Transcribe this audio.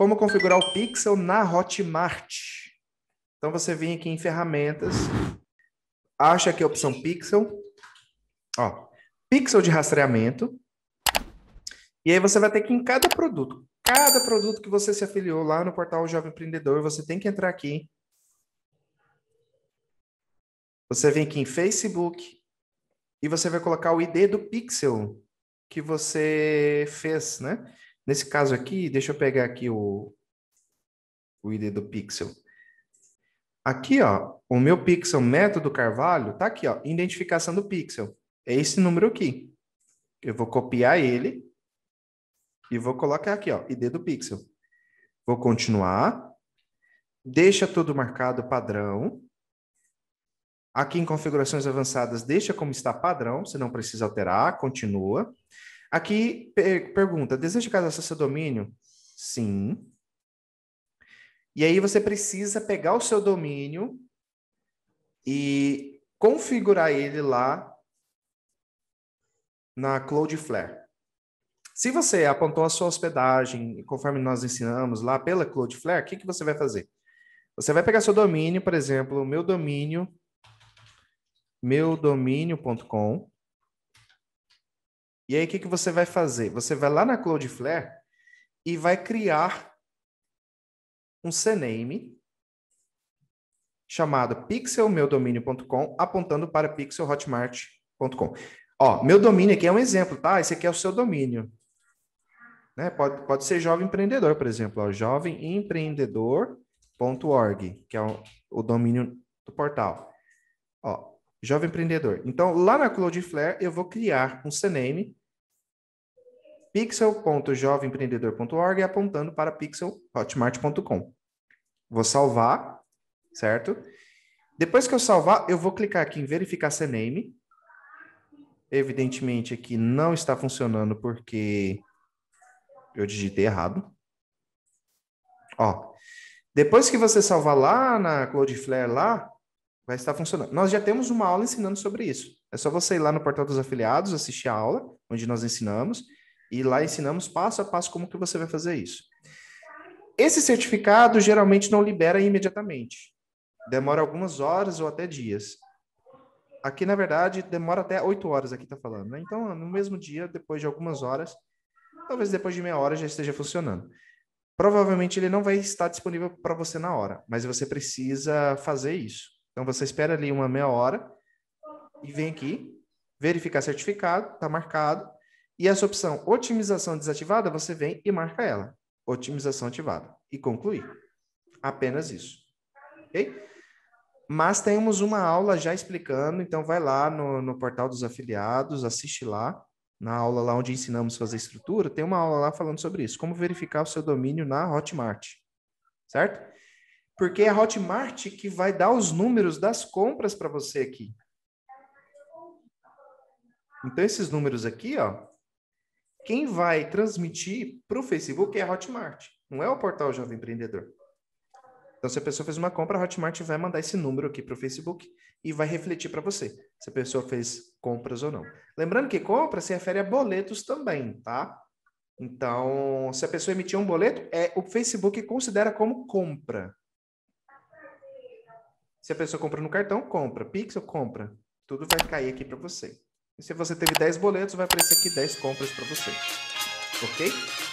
Como configurar o Pixel na Hotmart? Então você vem aqui em ferramentas, acha aqui a opção Pixel, ó, Pixel de rastreamento. E aí você vai ter que em cada produto, cada produto que você se afiliou lá no portal Jovem Empreendedor, você tem que entrar aqui. Você vem aqui em Facebook e você vai colocar o ID do Pixel que você fez, né? Nesse caso aqui, deixa eu pegar aqui o, o ID do pixel. Aqui, ó, o meu pixel método Carvalho tá aqui, ó, identificação do pixel. É esse número aqui. Eu vou copiar ele e vou colocar aqui, ó, ID do pixel. Vou continuar. Deixa tudo marcado padrão. Aqui em configurações avançadas, deixa como está padrão, você não precisa alterar, continua. Aqui per pergunta: deseja casar domínio? Sim. E aí você precisa pegar o seu domínio e configurar ele lá na Cloudflare. Se você apontou a sua hospedagem, conforme nós ensinamos lá pela Cloudflare, o que, que você vai fazer? Você vai pegar seu domínio, por exemplo, meu domínio, meu domínio.com, e aí, o que, que você vai fazer? Você vai lá na Cloudflare e vai criar um CNAME chamado pixelmeudomínio.com, apontando para pixelhotmart.com. Ó, meu domínio aqui é um exemplo, tá? Esse aqui é o seu domínio. Né? Pode, pode ser jovem empreendedor, por exemplo, jovemempreendedor.org, que é o, o domínio do portal. Ó, jovem empreendedor. Então, lá na Cloudflare, eu vou criar um CNAME pixel.jovempreendedor.org apontando para pixel.hotmart.com. Vou salvar, certo? Depois que eu salvar, eu vou clicar aqui em verificar CNAME. Evidentemente aqui não está funcionando porque eu digitei errado. Ó, depois que você salvar lá na Cloudflare lá, vai estar funcionando. Nós já temos uma aula ensinando sobre isso. É só você ir lá no portal dos afiliados, assistir a aula, onde nós ensinamos. E lá ensinamos passo a passo como que você vai fazer isso. Esse certificado geralmente não libera imediatamente. Demora algumas horas ou até dias. Aqui, na verdade, demora até oito horas, aqui está falando. Né? Então, no mesmo dia, depois de algumas horas, talvez depois de meia hora já esteja funcionando. Provavelmente ele não vai estar disponível para você na hora, mas você precisa fazer isso. Então, você espera ali uma meia hora e vem aqui, verificar certificado, está marcado, e essa opção otimização desativada, você vem e marca ela. Otimização ativada. E concluir. Apenas isso. Ok? Mas temos uma aula já explicando, então vai lá no, no portal dos afiliados, assiste lá. Na aula lá onde ensinamos fazer estrutura, tem uma aula lá falando sobre isso. Como verificar o seu domínio na Hotmart. Certo? Porque é a Hotmart que vai dar os números das compras para você aqui. Então, esses números aqui, ó, quem vai transmitir para o Facebook é a Hotmart, não é o portal Jovem Empreendedor. Então, se a pessoa fez uma compra, a Hotmart vai mandar esse número aqui para o Facebook e vai refletir para você se a pessoa fez compras ou não. Lembrando que compra se refere a boletos também, tá? Então, se a pessoa emitir um boleto, é o Facebook considera como compra. Se a pessoa compra no cartão, compra. Pixel, compra. Tudo vai cair aqui para você. E se você teve 10 boletos, vai aparecer aqui 10 compras para você. Ok?